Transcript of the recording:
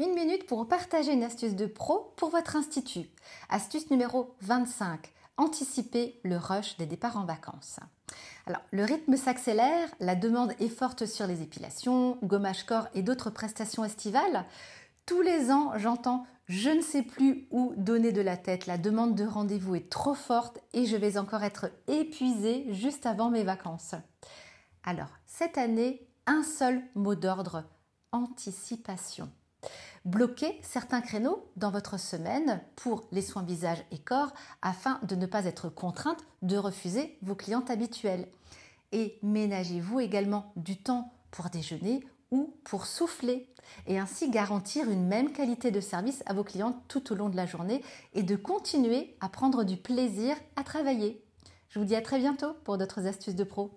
une minute pour partager une astuce de pro pour votre institut. Astuce numéro 25. Anticiper le rush des départs en vacances. Alors, le rythme s'accélère, la demande est forte sur les épilations, gommage corps et d'autres prestations estivales. Tous les ans, j'entends je ne sais plus où donner de la tête, la demande de rendez-vous est trop forte et je vais encore être épuisée juste avant mes vacances. Alors, cette année, un seul mot d'ordre, anticipation. Bloquez certains créneaux dans votre semaine pour les soins visage et corps afin de ne pas être contrainte de refuser vos clientes habituelles. Et ménagez-vous également du temps pour déjeuner ou pour souffler et ainsi garantir une même qualité de service à vos clientes tout au long de la journée et de continuer à prendre du plaisir à travailler. Je vous dis à très bientôt pour d'autres astuces de pro.